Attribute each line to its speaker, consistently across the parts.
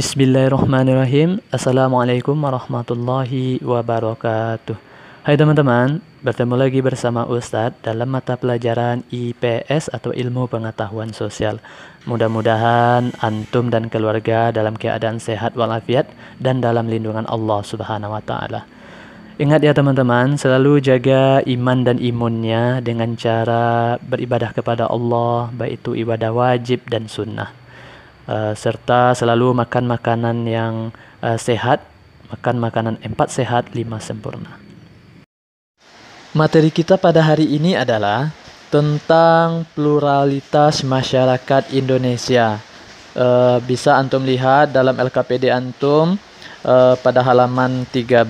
Speaker 1: Bismillahirrahmanirrahim. Assalamualaikum warahmatullahi wabarakatuh. Hai teman-teman, bertemu lagi bersama Ustadz dalam mata pelajaran IPS atau Ilmu Pengetahuan Sosial. Mudah-mudahan antum dan keluarga dalam keadaan sehat walafiat dan dalam lindungan Allah Subhanahu wa taala. Ingat ya teman-teman, selalu jaga iman dan imunnya dengan cara beribadah kepada Allah, baik itu ibadah wajib dan sunnah. Eh, serta selalu makan makanan yang uh, sehat, makan makanan empat sehat, lima sempurna. Materi kita pada hari ini adalah tentang pluralitas masyarakat Indonesia. Uh, bisa antum lihat dalam LKPD antum uh, pada halaman 13.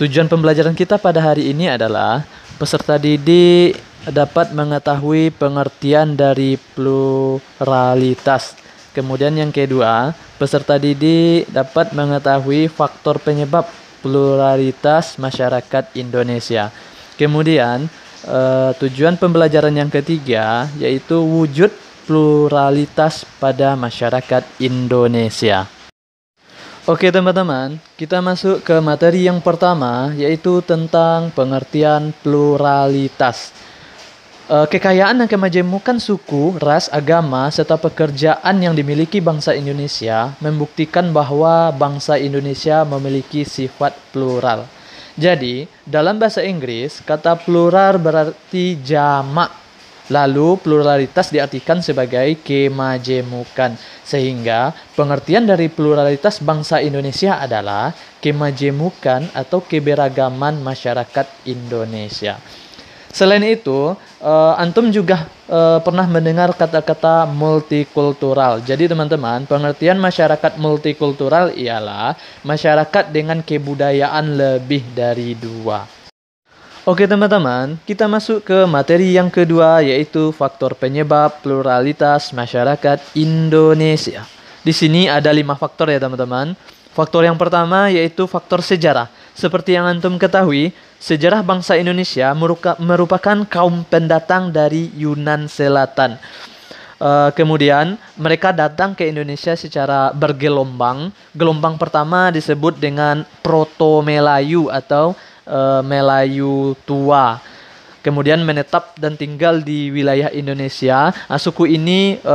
Speaker 1: Tujuan pembelajaran kita pada hari ini adalah peserta didik dapat mengetahui pengertian dari pluralitas Kemudian yang kedua, peserta didik dapat mengetahui faktor penyebab pluralitas masyarakat Indonesia. Kemudian eh, tujuan pembelajaran yang ketiga yaitu wujud pluralitas pada masyarakat Indonesia. Oke teman-teman, kita masuk ke materi yang pertama yaitu tentang pengertian pluralitas. Uh, kekayaan yang kemajemukan suku, ras, agama, serta pekerjaan yang dimiliki bangsa Indonesia membuktikan bahwa bangsa Indonesia memiliki sifat plural. Jadi, dalam bahasa Inggris, kata plural berarti jamak. Lalu, pluralitas diartikan sebagai kemajemukan. Sehingga, pengertian dari pluralitas bangsa Indonesia adalah kemajemukan atau keberagaman masyarakat Indonesia. Selain itu, uh, antum juga uh, pernah mendengar kata-kata multikultural. Jadi teman-teman, pengertian masyarakat multikultural ialah masyarakat dengan kebudayaan lebih dari dua. Oke teman-teman, kita masuk ke materi yang kedua yaitu faktor penyebab pluralitas masyarakat Indonesia. Di sini ada lima faktor ya teman-teman. Faktor yang pertama yaitu faktor sejarah. Seperti yang antum ketahui, sejarah bangsa Indonesia merupakan kaum pendatang dari Yunan Selatan. Uh, kemudian mereka datang ke Indonesia secara bergelombang. Gelombang pertama disebut dengan Proto Melayu atau uh, Melayu tua kemudian menetap dan tinggal di wilayah Indonesia. Nah, suku ini e,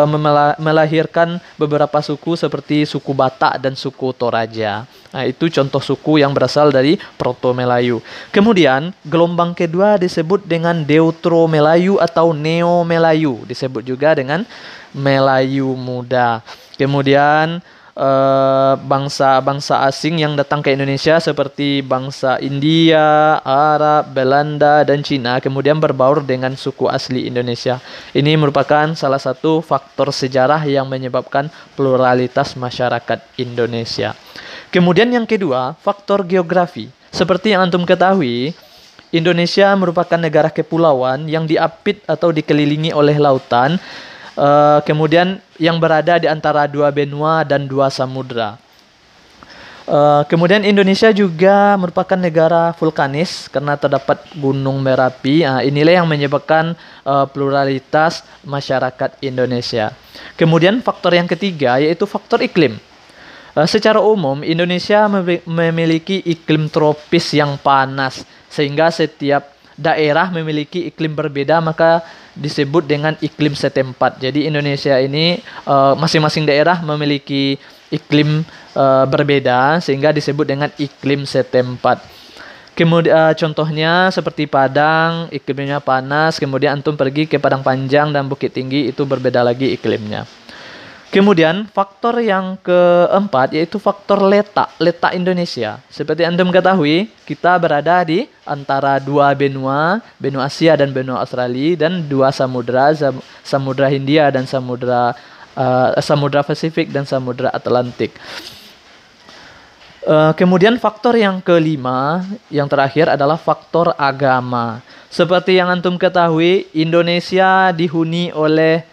Speaker 1: melahirkan beberapa suku seperti suku Batak dan suku Toraja. Nah, itu contoh suku yang berasal dari Proto Melayu. Kemudian, gelombang kedua disebut dengan Deutro Melayu atau Neo Melayu, disebut juga dengan Melayu Muda. Kemudian, bangsa-bangsa eh, uh, asing yang datang ke Indonesia seperti bangsa India, Arab, Belanda, dan Cina kemudian berbaur dengan suku asli Indonesia. Ini merupakan salah satu faktor sejarah yang menyebabkan pluralitas masyarakat Indonesia. Kemudian yang kedua, faktor geografi. Seperti yang antum ketahui, Indonesia merupakan negara kepulauan yang diapit atau dikelilingi oleh lautan Eh, kemudian yang berada di antara dua benua dan dua samudra. Uh, kemudian Indonesia juga merupakan negara vulkanis karena terdapat Gunung Merapi. Uh, inilah yang menyebabkan uh, pluralitas masyarakat Indonesia. Kemudian faktor yang ketiga yaitu faktor iklim. secara umum Indonesia memiliki iklim tropis yang panas sehingga setiap daerah memiliki iklim berbeda maka disebut dengan iklim setempat. Jadi Indonesia ini masing eh, masing-masing daerah memiliki iklim uh, berbeda sehingga disebut dengan iklim setempat. Kemudian uh, eh, contohnya seperti Padang, iklimnya panas, kemudian antum pergi ke Padang Panjang dan Bukit Tinggi itu berbeda lagi iklimnya. Kemudian faktor yang keempat yaitu faktor letak, letak Indonesia. Seperti Anda mengetahui, kita berada di antara dua benua, benua Asia dan benua Australia dan dua samudra, samudra Hindia dan samudra uh, samudra Pasifik dan samudra Atlantik. Uh, kemudian faktor yang kelima, yang terakhir adalah faktor agama. Seperti yang antum ketahui, Indonesia dihuni oleh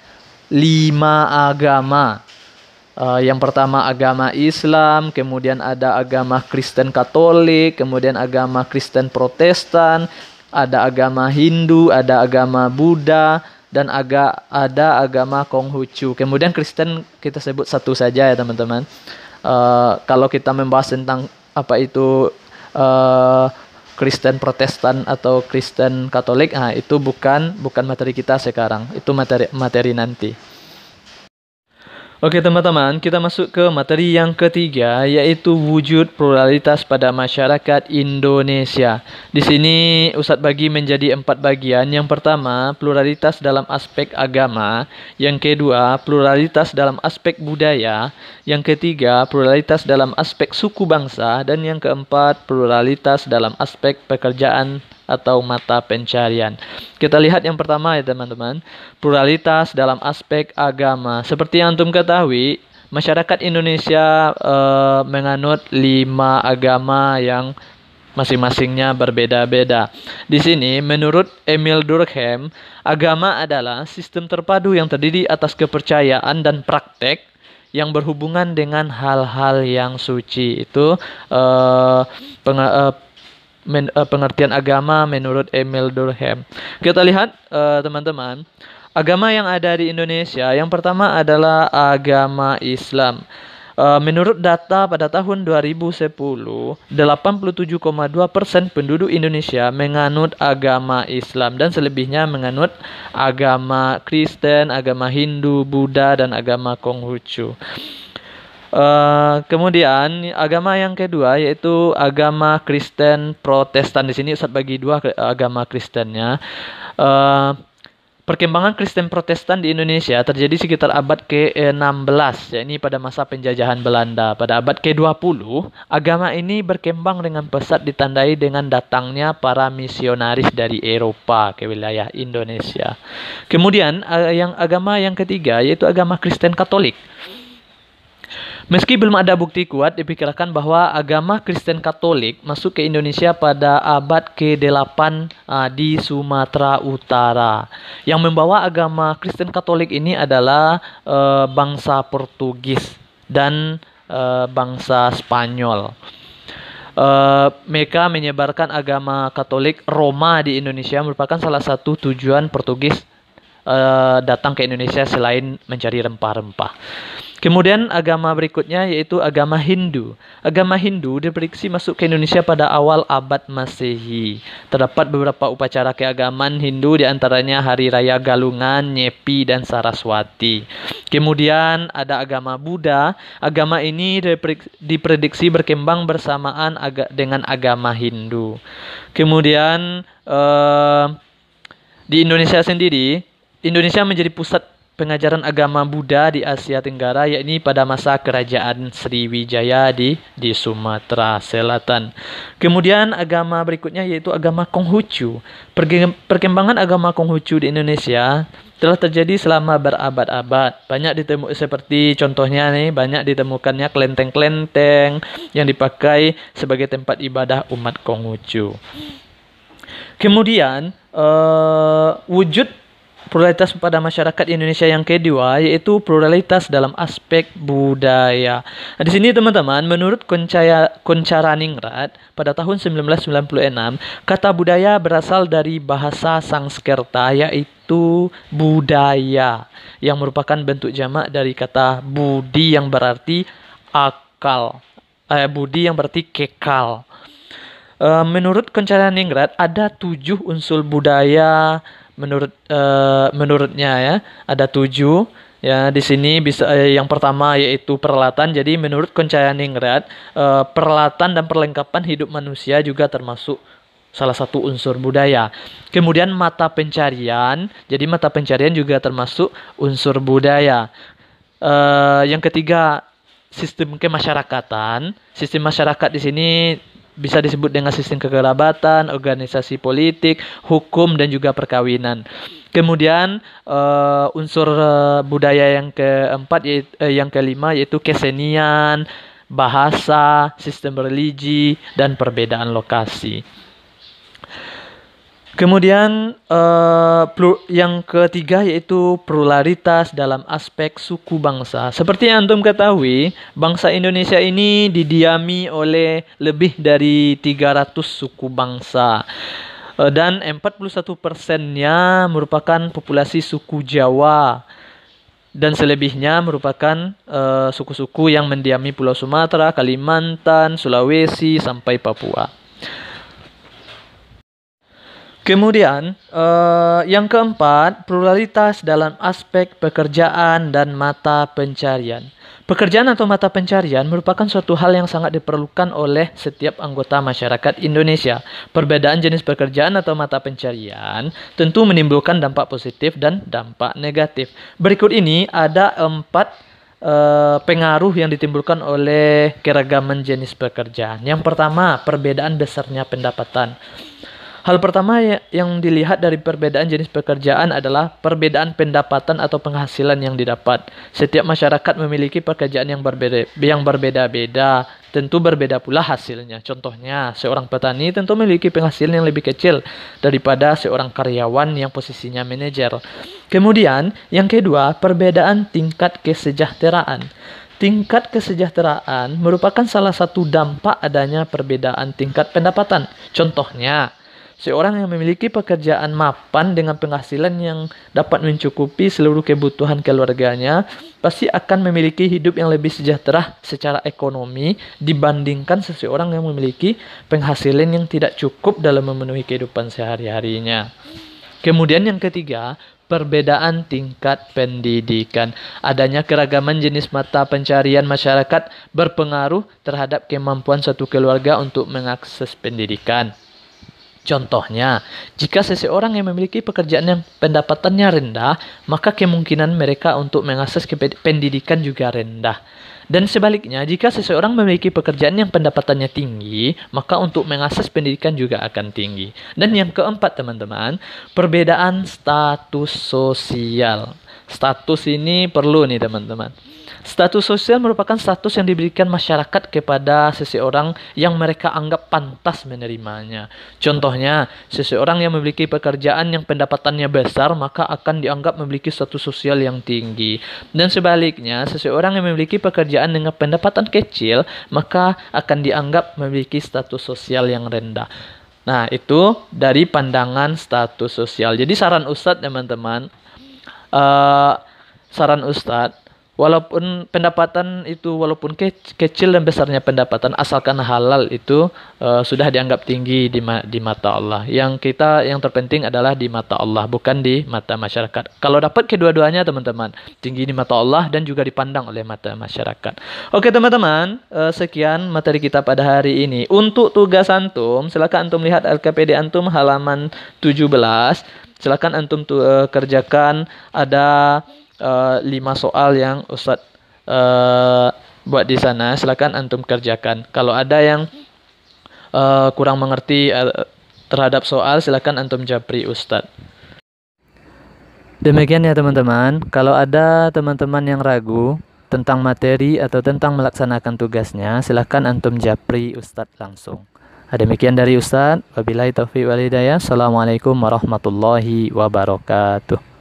Speaker 1: lima agama. Uh, yang pertama agama Islam, kemudian ada agama Kristen Katolik, kemudian agama Kristen Protestan, ada agama Hindu, ada agama Buddha, dan aga, ada agama Konghucu. Kemudian Kristen kita sebut satu saja ya teman-teman. Uh, kalau kita membahas tentang apa itu uh, Kristen Protestan atau Kristen Katolik, nah itu bukan bukan materi kita sekarang, itu materi materi nanti. Oke teman-teman, kita masuk ke materi yang ketiga yaitu wujud pluralitas pada masyarakat Indonesia. Di sini Ustadz bagi menjadi empat bagian. Yang pertama, pluralitas dalam aspek agama. Yang kedua, pluralitas dalam aspek budaya. Yang ketiga, pluralitas dalam aspek suku bangsa. Dan yang keempat, pluralitas dalam aspek pekerjaan atau mata pencarian. Kita lihat yang pertama ya teman-teman, pluralitas dalam aspek agama. Seperti yang antum ketahui, masyarakat Indonesia e, menganut lima agama yang masing-masingnya berbeda-beda. Di sini, menurut Emil Durkheim, agama adalah sistem terpadu yang terdiri atas kepercayaan dan praktek yang berhubungan dengan hal-hal yang suci itu uh, penga- uh, men, uh, pengertian agama menurut Emil Durkheim. Kita lihat eh, teman-teman, uh, agama yang ada di Indonesia yang pertama adalah agama Islam. Eh, menurut data pada tahun 2010, 87,2% penduduk Indonesia menganut agama Islam dan selebihnya menganut agama Kristen, agama Hindu, Buddha dan agama Konghucu. Uh, kemudian agama yang kedua yaitu agama Kristen Protestan di sini Ustaz bagi dua agama Kristennya. Uh, Perkembangan Kristen Protestan di Indonesia terjadi sekitar abad ke-16, yakni pada masa penjajahan Belanda. Pada abad ke-20, agama ini berkembang dengan pesat ditandai dengan datangnya para misionaris dari Eropa ke wilayah Indonesia. Kemudian, eh, yang agama yang ketiga yaitu agama Kristen Katolik. Meski belum ada bukti kuat, diperkirakan bahwa agama Kristen Katolik masuk ke Indonesia pada abad ke-8 uh, ah, di Sumatera Utara. Yang membawa agama Kristen Katolik ini adalah uh, bangsa Portugis dan uh, bangsa Spanyol. Uh, mereka menyebarkan agama Katolik Roma di Indonesia merupakan salah satu tujuan Portugis Eh, datang ke Indonesia selain mencari rempah-rempah. Kemudian agama berikutnya yaitu agama Hindu. Agama Hindu diprediksi masuk ke Indonesia pada awal abad Masehi. Terdapat beberapa upacara keagamaan Hindu diantaranya Hari Raya Galungan, Nyepi, dan Saraswati. Kemudian ada agama Buddha. Agama ini diprediksi berkembang bersamaan aga dengan agama Hindu. Kemudian uh, di Indonesia sendiri Indonesia menjadi pusat pengajaran agama Buddha di Asia Tenggara, yakni pada masa kerajaan Sriwijaya di, di Sumatera Selatan. Kemudian agama berikutnya yaitu agama Konghucu. Perkembangan agama Konghucu di Indonesia telah terjadi selama berabad-abad. Banyak ditemukan seperti contohnya nih, banyak ditemukannya kelenteng-kelenteng yang dipakai sebagai tempat ibadah umat Konghucu. Kemudian uh, wujud pluralitas pada masyarakat Indonesia yang kedua yaitu pluralitas dalam aspek budaya. Nah, di sini teman-teman, menurut Kuncara Ningrat pada tahun 1996, kata budaya berasal dari bahasa Sanskerta yaitu budaya yang merupakan bentuk jamak dari kata budi yang berarti akal. Eh, budi yang berarti kekal. Eh, menurut menurut Ningrat ada tujuh unsur budaya menurut uh, menurutnya ya ada tujuh ya di sini bisa eh, yang pertama yaitu peralatan jadi menurut Koncayaningrat eh, peralatan dan perlengkapan hidup manusia juga termasuk salah satu unsur budaya. Kemudian mata pencarian, jadi mata pencarian juga termasuk unsur budaya. Eh, yang ketiga sistem kemasyarakatan. Sistem masyarakat di sini bisa disebut dengan sistem kekerabatan, organisasi politik, hukum dan juga perkawinan. Kemudian uh, unsur uh, budaya yang keempat yaitu, uh, eh, yang kelima yaitu kesenian, bahasa, sistem religi dan perbedaan lokasi. Kemudian uh, yang ketiga yaitu pluralitas dalam aspek suku bangsa. Seperti yang antum ketahui, bangsa Indonesia ini didiami oleh lebih dari 300 suku bangsa. Uh, dan 41 persennya merupakan populasi suku Jawa dan selebihnya merupakan eh, suku-suku uh, suku -suku yang mendiami Pulau Sumatera, Kalimantan, Sulawesi sampai Papua. Kemudian uh, yang keempat, pluralitas dalam aspek pekerjaan dan mata pencarian. Pekerjaan atau mata pencarian merupakan suatu hal yang sangat diperlukan oleh setiap anggota masyarakat Indonesia. Perbedaan jenis pekerjaan atau mata pencarian tentu menimbulkan dampak positif dan dampak negatif. Berikut ini ada empat uh, pengaruh yang ditimbulkan oleh keragaman jenis pekerjaan. Yang pertama, perbedaan besarnya pendapatan. Hal pertama ya, yang dilihat dari perbedaan jenis pekerjaan adalah perbedaan pendapatan atau penghasilan yang didapat. Setiap masyarakat memiliki pekerjaan yang berbeda yang berbeda-beda, tentu berbeda pula hasilnya. Contohnya, seorang petani tentu memiliki penghasilan yang lebih kecil daripada seorang karyawan yang posisinya manajer. Kemudian, yang kedua, perbedaan tingkat kesejahteraan. Tingkat kesejahteraan merupakan salah satu dampak adanya perbedaan tingkat pendapatan. Contohnya, Seorang yang memiliki pekerjaan mapan dengan penghasilan yang dapat mencukupi seluruh kebutuhan keluarganya pasti akan memiliki hidup yang lebih sejahtera secara ekonomi dibandingkan seseorang yang memiliki penghasilan yang tidak cukup dalam memenuhi kehidupan sehari-harinya. Kemudian yang ketiga, perbedaan tingkat pendidikan. Adanya keragaman jenis mata pencarian masyarakat berpengaruh terhadap kemampuan satu keluarga untuk mengakses pendidikan. Contohnya, jika seseorang yang memiliki pekerjaan yang pendapatannya rendah, maka kemungkinan mereka untuk mengakses pendidikan juga rendah. Dan sebaliknya, jika seseorang memiliki pekerjaan yang pendapatannya tinggi, maka untuk mengakses pendidikan juga akan tinggi. Dan yang keempat, teman-teman, perbedaan status sosial. Status ini perlu nih teman-teman. Status sosial merupakan status yang diberikan masyarakat kepada seseorang yang mereka anggap pantas menerimanya. Contohnya, seseorang yang memiliki pekerjaan yang pendapatannya besar maka akan dianggap memiliki status sosial yang tinggi. Dan sebaliknya, seseorang yang memiliki pekerjaan dengan pendapatan kecil maka akan dianggap memiliki status sosial yang rendah. Nah, itu dari pandangan status sosial. Jadi saran Ustadz teman-teman, uh, saran Ustadz walaupun pendapatan itu walaupun ke kecil dan besarnya pendapatan asalkan halal itu uh, sudah dianggap tinggi di ma di mata Allah. Yang kita yang terpenting adalah di mata Allah bukan di mata masyarakat. Kalau dapat kedua-duanya teman-teman, tinggi di mata Allah dan juga dipandang oleh mata masyarakat. Oke teman-teman, uh, sekian materi kita pada hari ini. Untuk tugas antum, silakan antum lihat LKPD antum halaman 17 silakan antum tu, uh, kerjakan ada uh, lima soal yang Ustadz uh, eh, buat di sana silakan antum kerjakan kalau ada yang uh, kurang mengerti uh, terhadap soal silakan antum japri Ustadz Demikian ya teman-teman, kalau ada teman-teman yang ragu tentang materi atau tentang melaksanakan tugasnya, silakan antum japri Ustadz langsung. Demikian dari Ustadz. Wabillahi taufiq Walidaya. Assalamualaikum warahmatullahi wabarakatuh.